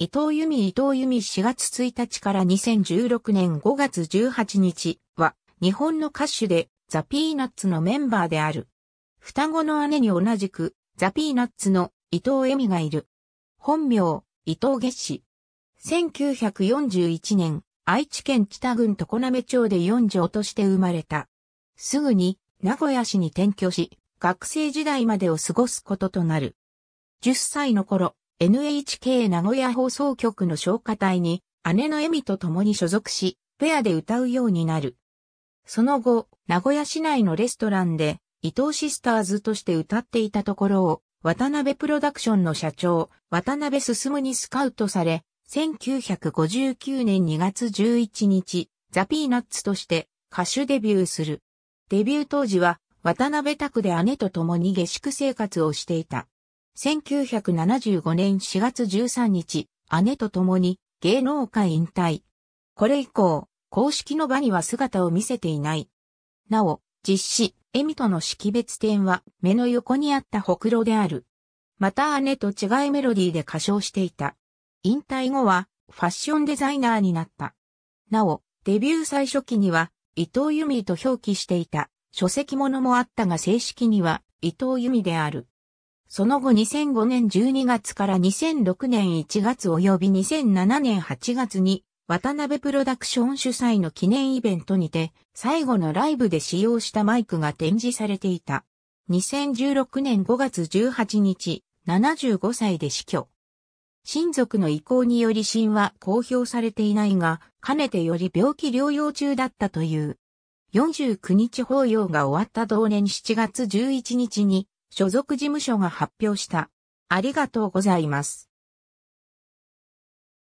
伊藤由美伊藤由美4月1日から2016年5月18日は日本の歌手でザ・ピーナッツのメンバーである。双子の姉に同じくザ・ピーナッツの伊藤恵美がいる。本名、伊藤月氏。1941年、愛知県北郡常滑町で四女として生まれた。すぐに名古屋市に転居し、学生時代までを過ごすこととなる。10歳の頃、NHK 名古屋放送局の消化隊に姉のエミと共に所属し、ペアで歌うようになる。その後、名古屋市内のレストランで、伊藤シスターズとして歌っていたところを、渡辺プロダクションの社長、渡辺進にスカウトされ、1959年2月11日、ザ・ピーナッツとして歌手デビューする。デビュー当時は、渡辺拓で姉と共に下宿生活をしていた。1975年4月13日、姉と共に芸能界引退。これ以降、公式の場には姿を見せていない。なお、実施、エミとの識別点は目の横にあったほくろである。また姉と違いメロディーで歌唱していた。引退後はファッションデザイナーになった。なお、デビュー最初期には伊藤由美と表記していた書籍ものもあったが正式には伊藤由美である。その後2005年12月から2006年1月及び2007年8月に渡辺プロダクション主催の記念イベントにて最後のライブで使用したマイクが展示されていた。2016年5月18日、75歳で死去。親族の意向により死因は公表されていないが、かねてより病気療養中だったという。49日法要が終わった同年7月11日に、所属事務所が発表した。ありがとうございます。